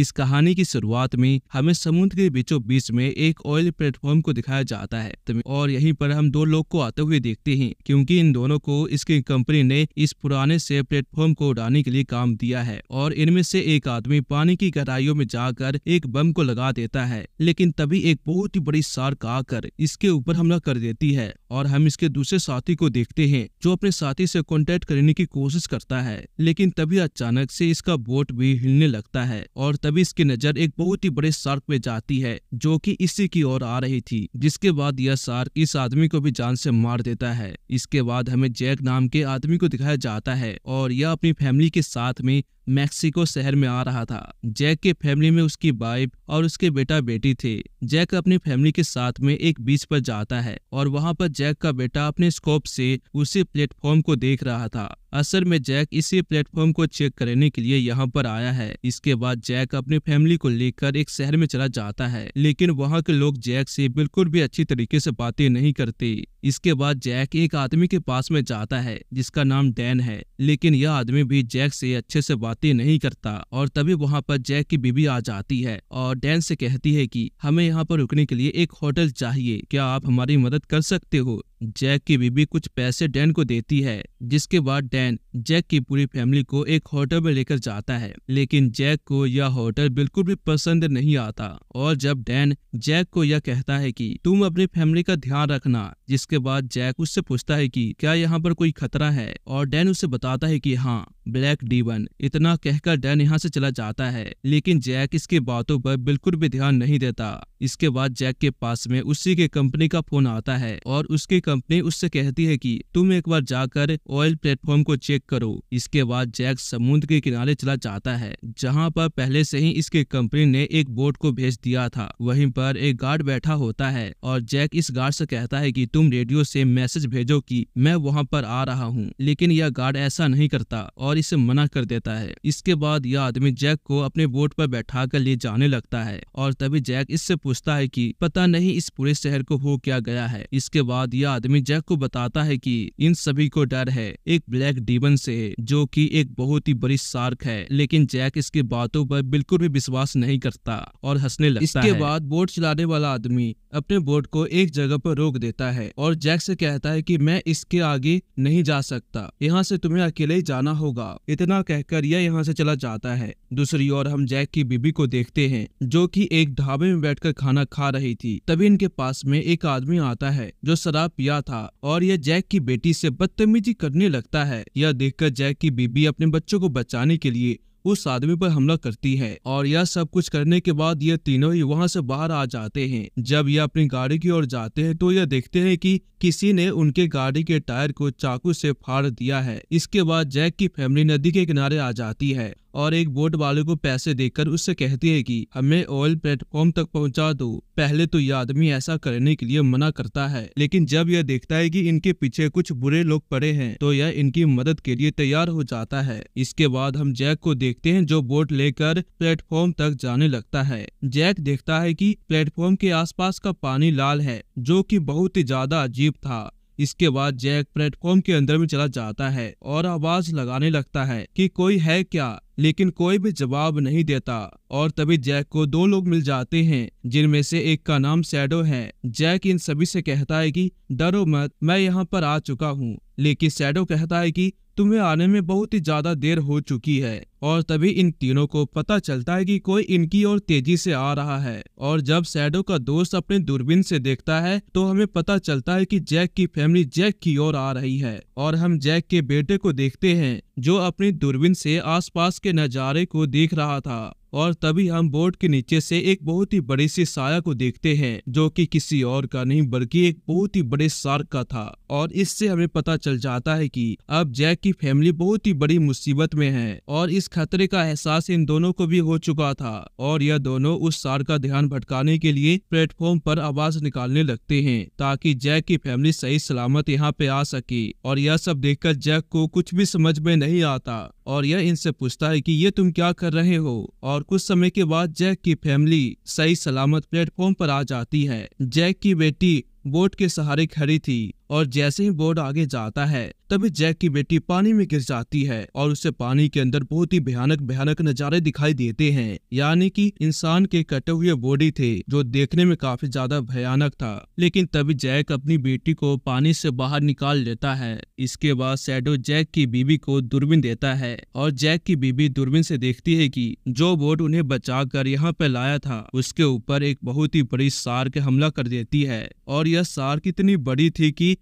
इस कहानी की शुरुआत में हमें समुद्र के बीचों बीच में एक ऑयल प्लेटफॉर्म को दिखाया जाता है तो और यहीं पर हम दो लोग को आते हुए देखते हैं क्योंकि इन दोनों को इसकी कंपनी ने इस पुराने से प्लेटफॉर्म को उड़ाने के लिए काम दिया है और इनमें से एक आदमी पानी की गहराइयों में जाकर एक बम को लगा देता है लेकिन तभी एक बहुत ही बड़ी शार्क आकर इसके ऊपर हमला कर देती है और हम इसके दूसरे साथी को देखते हैं जो अपने साथी से कॉन्टेक्ट करने की कोशिश करता है लेकिन तभी अचानक से इसका बोट भी हिलने लगता है और तभी इसकी नजर एक बहुत ही बड़े शार्क पे जाती है जो कि इसी की ओर आ रही थी जिसके बाद यह शार्क इस आदमी को भी जान से मार देता है इसके बाद हमें जैक नाम के आदमी को दिखाया जाता है और यह अपनी फैमिली के साथ में मैक्सिको शहर में आ रहा था जैक के फैमिली में उसकी वाइफ और उसके बेटा बेटी थे जैक अपनी फैमिली के साथ में एक बीच पर जाता है और वहाँ पर जैक का बेटा अपने स्कोप से उसी प्लेटफॉर्म को देख रहा था असल में जैक इसी प्लेटफॉर्म को चेक करने के लिए यहाँ पर आया है इसके बाद जैक अपनी फैमिली को लेकर एक शहर में चला जाता है लेकिन वहाँ के लोग जैक से बिल्कुल भी अच्छी तरीके से बातें नहीं करते इसके बाद जैक एक आदमी के पास में जाता है जिसका नाम डैन है लेकिन यह आदमी भी जैक से अच्छे से बात बातें नहीं करता और तभी वहाँ पर जैक की बीबी आ जाती है और डैन से कहती है कि हमें यहाँ पर रुकने के लिए एक होटल चाहिए क्या आप हमारी मदद कर सकते हो जैक की बीबी कुछ पैसे डैन को देती है जिसके बाद डैन जैक की पूरी फैमिली को एक होटल में लेकर जाता है लेकिन जैक को यह होटल बिल्कुल भी पसंद नहीं आता और जब डैन जैक को यह कहता है कि तुम अपनी फैमिली का ध्यान रखना जिसके बाद जैक उससे पूछता है कि क्या यहाँ पर कोई खतरा है और डैन उसे बताता है कि हाँ ब्लैक डीवन इतना कहकर डैन यहाँ से चला जाता है लेकिन जैक इसकी बातों पर बिल्कुल भी ध्यान नहीं देता इसके बाद जैक के पास में उसी के कंपनी का फोन आता है और उसकी कंपनी उससे कहती है कि तुम एक बार जाकर ऑयल प्लेटफॉर्म को चेक करो इसके बाद जैक समुद्र के किनारे चला जाता है जहाँ पर पहले से ही इसके कंपनी ने एक बोट को भेज दिया था वहीं पर एक गार्ड बैठा होता है और जैक इस गार्ड से कहता है कि तुम रेडियो से मैसेज भेजो कि मैं वहाँ पर आ रहा हूँ लेकिन यह गार्ड ऐसा नहीं करता और इसे मना कर देता है इसके बाद यह आदमी जैक को अपने बोट पर बैठा कर ले जाने लगता है और तभी जैक इससे पूछता है कि पता नहीं इस पूरे शहर को हो क्या गया है इसके बाद यह आदमी जैक को बताता है कि इन सभी को डर है एक ब्लैक डीवन से जो कि एक बहुत ही बड़ी शार्क है लेकिन जैक इसकी बातों पर बिल्कुल भी विश्वास नहीं करता और हंसने लगता इसके है। बाद बोट चलाने वाला आदमी अपने बोट को एक जगह पर रोक देता है और जैक से कहता है कि मैं इसके आगे नहीं जा सकता यहाँ से तुम्हें अकेले जाना होगा इतना कहकर यह यहाँ से चला जाता है दूसरी ओर हम जैक की बीबी को देखते हैं जो कि एक ढाबे में बैठकर खाना खा रही थी तभी इनके पास में एक आदमी आता है जो शराब पिया था और यह जैक की बेटी से बदतमीजी करने लगता है यह देखकर जैक की बीबी अपने बच्चों को बचाने के लिए उस आदमी पर हमला करती है और यह सब कुछ करने के बाद ये तीनों ही वहाँ से बाहर आ जाते हैं जब यह अपनी गाड़ी की ओर जाते हैं तो यह देखते हैं कि किसी ने उनके गाड़ी के टायर को चाकू से फाड़ दिया है इसके बाद जैक की फैमिली नदी के किनारे आ जाती है और एक बोट वाले को पैसे देकर उससे कहती है कि हमें ऑयल प्लेटफॉर्म तक पहुंचा दो पहले तो यह आदमी ऐसा करने के लिए मना करता है लेकिन जब यह देखता है कि इनके पीछे कुछ बुरे लोग पड़े हैं तो यह इनकी मदद के लिए तैयार हो जाता है इसके बाद हम जैक को देखते हैं जो बोट लेकर प्लेटफॉर्म तक जाने लगता है जैक देखता है की प्लेटफॉर्म के आस का पानी लाल है जो की बहुत ही ज्यादा अजीब था इसके बाद जैक प्लेटफॉर्म के अंदर में चला जाता है और आवाज लगाने लगता है कि कोई है क्या लेकिन कोई भी जवाब नहीं देता और तभी जैक को दो लोग मिल जाते हैं जिनमें से एक का नाम सैडो है जैक इन सभी से कहता है कि डरो मत मैं यहाँ पर आ चुका हूँ लेकिन सैडो कहता है कि तुम्हें आने में बहुत ही ज्यादा देर हो चुकी है और तभी इन तीनों को पता चलता है कि कोई इनकी ओर तेजी से आ रहा है और जब सैडो का दोस्त अपने दूरबीन से देखता है तो हमें पता चलता है कि जैक की फैमिली जैक की ओर आ रही है और हम जैक के बेटे को देखते हैं जो अपनी दूरबीन से आसपास के नज़ारे को देख रहा था और तभी हम बोर्ड के नीचे से एक बहुत ही बड़ी सी साया को देखते हैं जो कि किसी और का नहीं बल्कि एक बहुत ही बड़े सार्क का था और इससे हमें पता चल जाता है कि अब जैक की फैमिली बहुत ही बड़ी मुसीबत में है और इस खतरे का एहसास इन दोनों को भी हो चुका था और यह दोनों उस सार का ध्यान भटकाने के लिए प्लेटफॉर्म पर आवाज निकालने लगते है ताकि जैक की फैमिली सही सलामत यहाँ पे आ सके और यह सब देख जैक को कुछ भी समझ में नहीं आता और यह इनसे पूछता है कि ये तुम क्या कर रहे हो और कुछ समय के बाद जैक की फैमिली सही सलामत प्लेटफॉर्म पर आ जाती है जैक की बेटी बोट के सहारे खड़ी थी और जैसे ही बोर्ड आगे जाता है तभी जैक की बेटी पानी में गिर जाती है और उसे पानी के अंदर बहुत ही भयानक भयानक नजारे दिखाई देते हैं यानी कि इंसान के कटे हुए बॉडी थे जो देखने में काफी ज्यादा भयानक था लेकिन तभी जैक अपनी बेटी को पानी से बाहर निकाल लेता है इसके बाद सैडो जैक की बीबी को दूरबीन देता है और जैक की बीबी दूरबीन से देखती है की जो बोर्ड उन्हें बचा कर यहाँ पे लाया था उसके ऊपर एक बहुत ही बड़ी सार के हमला कर देती है और यह सार कितनी बड़ी थी की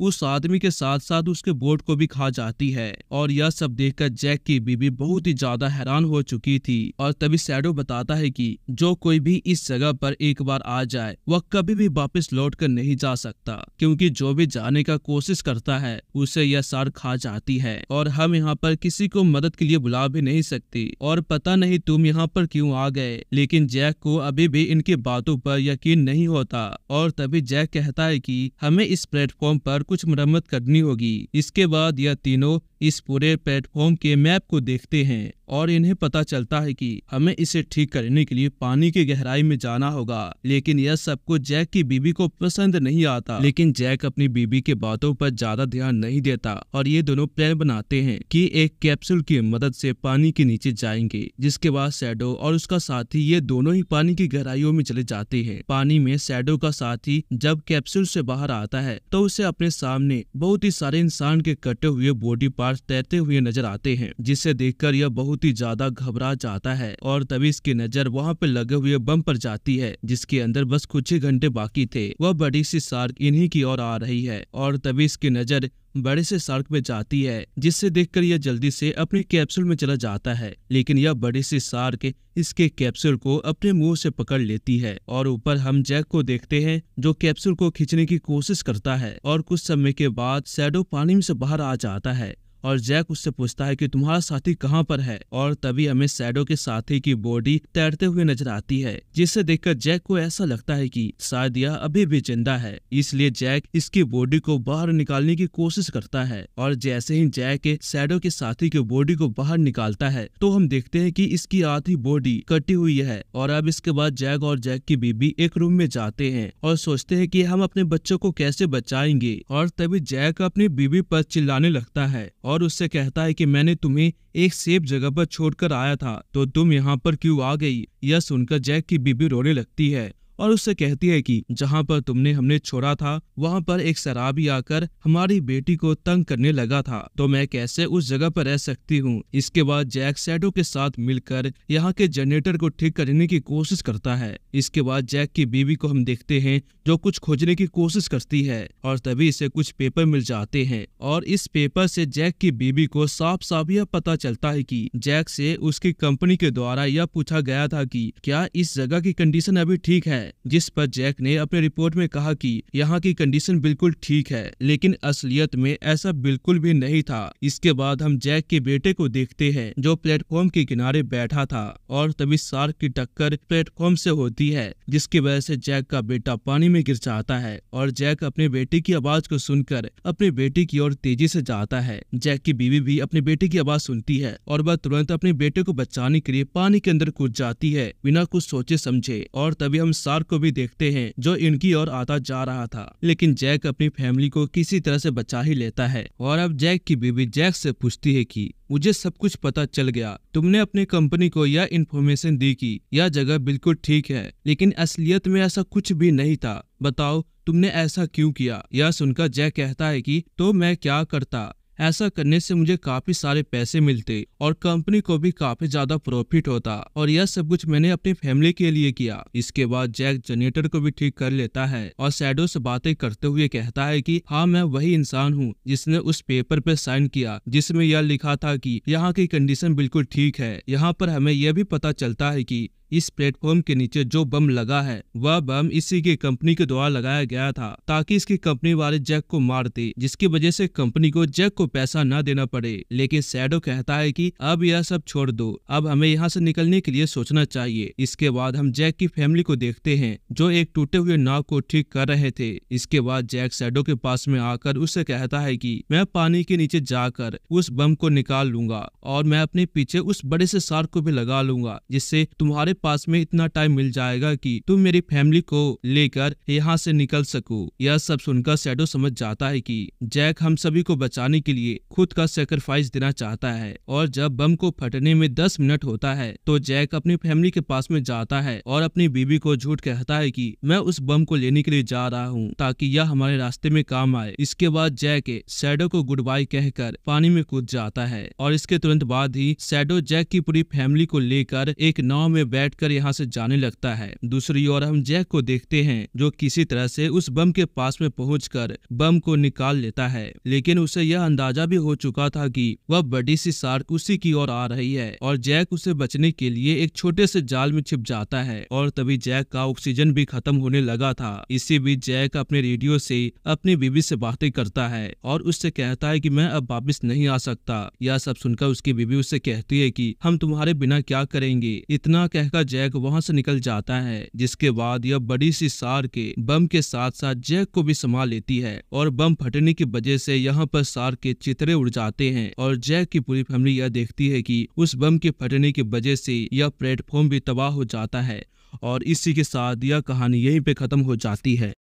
उस आदमी के साथ साथ उसके बोट को भी खा जाती है और यह सब देखकर जैक की बीबी बहुत ही ज्यादा हैरान हो चुकी थी और तभी सैडो बताता है कि जो कोई भी इस जगह पर एक बार आ जाए वह कभी भी वापस लौट कर नहीं जा सकता क्योंकि जो भी जाने का कोशिश करता है उसे यह सार खा जाती है और हम यहाँ पर किसी को मदद के लिए बुला भी नहीं सकती और पता नहीं तुम यहाँ पर क्यूँ आ गए लेकिन जैक को अभी भी इनकी बातों पर यकीन नहीं होता और तभी जैक कहता है की हमें इस प्लेटफॉर्म पर कुछ मरम्मत करनी होगी इसके बाद यह तीनों इस पूरे प्लेटफॉर्म के मैप को देखते हैं और इन्हें पता चलता है कि हमें इसे ठीक करने के लिए पानी की गहराई में जाना होगा लेकिन यह सब कुछ जैक की बीबी को पसंद नहीं आता लेकिन जैक अपनी बीबी के बातों पर ज्यादा ध्यान नहीं देता और ये दोनों प्लान बनाते हैं कि एक कैप्सूल की मदद से पानी के नीचे जाएंगे जिसके बाद सैडो और उसका साथी ये दोनों ही पानी की गहराइयों में चले जाते हैं पानी में सैडो का साथी जब कैप्सूल से बाहर आता है तो उसे अपने सामने बहुत ही सारे इंसान के कटे हुए बॉडी पार्ट तैरते हुए नजर आते हैं जिसे देखकर यह बहुत ही ज्यादा घबरा जाता है और तभी इसकी नजर वहाँ पे लगे हुए बम पर जाती है जिसके अंदर बस कुछ ही घंटे बाकी थे वह बड़ी सी सार्क इन्हीं की ओर आ रही है और तभी इसकी नजर बड़े से सड़क में जाती है जिससे देखकर यह जल्दी से अपने कैप्सूल में चला जाता है लेकिन यह बड़े से सार्क इसके कैप्सूल को अपने मुंह से पकड़ लेती है और ऊपर हम जैक को देखते हैं जो कैप्सूल को खींचने की कोशिश करता है और कुछ समय के बाद सैडो पानी में से बाहर आ जाता है और जैक उससे पूछता है कि तुम्हारा साथी कहाँ पर है और तभी हमें सैडो के साथी की बॉडी तैरते हुए नजर आती है जिसे देखकर जैक को ऐसा लगता है कि शायद यह अभी भी जिंदा है इसलिए जैक इसकी बॉडी को बाहर निकालने की कोशिश करता है और जैसे ही जैक सैडो के साथी की बॉडी को बाहर निकालता है तो हम देखते हैं की इसकी आधी बॉडी कटी हुई है और अब इसके बाद जैक और जैक की बीबी एक रूम में जाते हैं और सोचते है की हम अपने बच्चों को कैसे बचाएंगे और तभी जैक अपनी बीबी पर चिल्लाने लगता है और और उससे कहता है कि मैंने तुम्हें एक सेफ जगह पर छोड़कर आया था तो तुम यहाँ पर क्यों आ गई यह सुनकर जैक की बीबी रोने लगती है और उससे कहती है कि जहाँ पर तुमने हमने छोड़ा था वहाँ पर एक शराबी आकर हमारी बेटी को तंग करने लगा था तो मैं कैसे उस जगह पर रह सकती हूँ इसके बाद जैक सैडो के साथ मिलकर यहाँ के जनरेटर को ठीक करने की कोशिश करता है इसके बाद जैक की बीवी को हम देखते हैं जो कुछ खोजने की कोशिश करती है और तभी इसे कुछ पेपर मिल जाते हैं और इस पेपर से जैक की बीबी को साफ साफ यह पता चलता है की जैक से उसकी कंपनी के द्वारा यह पूछा गया था की क्या इस जगह की कंडीशन अभी ठीक है है जिस पर जैक ने अपने रिपोर्ट में कहा कि यहाँ की कंडीशन बिल्कुल ठीक है लेकिन असलियत में ऐसा बिल्कुल भी नहीं था इसके बाद हम जैक के बेटे को देखते हैं जो प्लेटफॉर्म के किनारे बैठा था और तभी सार्क की टक्कर प्लेटफॉर्म से होती है जिसकी वजह से जैक का बेटा पानी में गिर जाता है और जैक अपने बेटे की आवाज को सुनकर अपने बेटे की ओर तेजी से जाता है जैक की बीवी भी अपने बेटे की आवाज सुनती है और वह तुरंत अपने बेटे को बचाने के लिए पानी के अंदर कूद जाती है बिना कुछ सोचे समझे और तभी हम शार्क परिवार को भी देखते हैं जो इनकी ओर आता जा रहा था लेकिन जैक अपनी फैमिली को किसी तरह से बचा ही लेता है और अब जैक की बीबी जैक से पूछती है कि मुझे सब कुछ पता चल गया तुमने अपनी कंपनी को यह इन्फॉर्मेशन दी कि यह जगह बिल्कुल ठीक है लेकिन असलियत में ऐसा कुछ भी नहीं था बताओ तुमने ऐसा क्यों किया यह सुनकर जैक कहता है कि तो मैं क्या करता ऐसा करने से मुझे काफी सारे पैसे मिलते और कंपनी को भी काफी ज्यादा प्रॉफिट होता और यह सब कुछ मैंने अपनी फैमिली के लिए किया इसके बाद जैक जनरेटर को भी ठीक कर लेता है और सैडो से बातें करते हुए कहता है कि हाँ मैं वही इंसान हूँ जिसने उस पेपर पे साइन किया जिसमें यह लिखा था कि यहाँ की कंडीशन बिल्कुल ठीक है यहाँ पर हमें यह भी पता चलता है की इस प्लेटफॉर्म के नीचे जो बम लगा है वह बम इसी की कंपनी के द्वारा लगाया गया था ताकि इसकी कंपनी वाले जैक को मार दे जिसकी वजह से कंपनी को जैक को पैसा न देना पड़े लेकिन सैडो कहता है कि अब यह सब छोड़ दो अब हमें यहाँ से निकलने के लिए सोचना चाहिए इसके बाद हम जैक की फैमिली को देखते है जो एक टूटे हुए नाव को ठीक कर रहे थे इसके बाद जैक सैडो के पास में आकर उससे कहता है की मैं पानी के नीचे जाकर उस बम को निकाल लूंगा और मैं अपने पीछे उस बड़े से सार को भी लगा लूंगा जिससे तुम्हारे पास में इतना टाइम मिल जाएगा कि तुम मेरी फैमिली को लेकर यहाँ से निकल सको यह सब सुनकर सैडो समझ जाता है कि जैक हम सभी को बचाने के लिए खुद का सेक्रीफाइस देना चाहता है और जब बम को फटने में दस मिनट होता है तो जैक अपनी फैमिली के पास में जाता है और अपनी बीबी को झूठ कहता है की मैं उस बम को लेने के लिए जा रहा हूँ ताकि यह हमारे रास्ते में काम आए इसके बाद जैक सैडो को गुड बाय कहकर पानी में कूद जाता है और इसके तुरंत बाद ही सैडो जैक की पूरी फैमिली को लेकर एक नाव में बैठ बैठकर यहाँ से जाने लगता है दूसरी ओर हम जैक को देखते हैं जो किसी तरह से उस बम के पास में पहुँच बम को निकाल लेता है लेकिन उसे यह अंदाजा भी हो चुका था की वह बड़ी सी शार्क उसी की ओर आ रही है और जैक उसे बचने के लिए एक छोटे से जाल में छिप जाता है और तभी जैक का ऑक्सीजन भी खत्म होने लगा था इसी बीच जैक अपने रेडियो से अपनी बीबी से बातें करता है और उससे कहता है कि मैं अब वापस नहीं आ सकता यह सब सुनकर उसकी बीबी उससे कहती है कि हम तुम्हारे बिना क्या करेंगे इतना कह का जैक वहां से निकल जाता है जिसके बाद यह बड़ी सी सार के बम के साथ साथ जैक को भी संभाल लेती है और बम फटने की वजह से यहाँ पर सार के चित्रे उड़ जाते हैं और जैक की पूरी फैमिली यह देखती है कि उस बम के फटने की वजह से यह प्लेटफॉर्म भी तबाह हो जाता है और इसी के साथ यह कहानी यहीं पे खत्म हो जाती है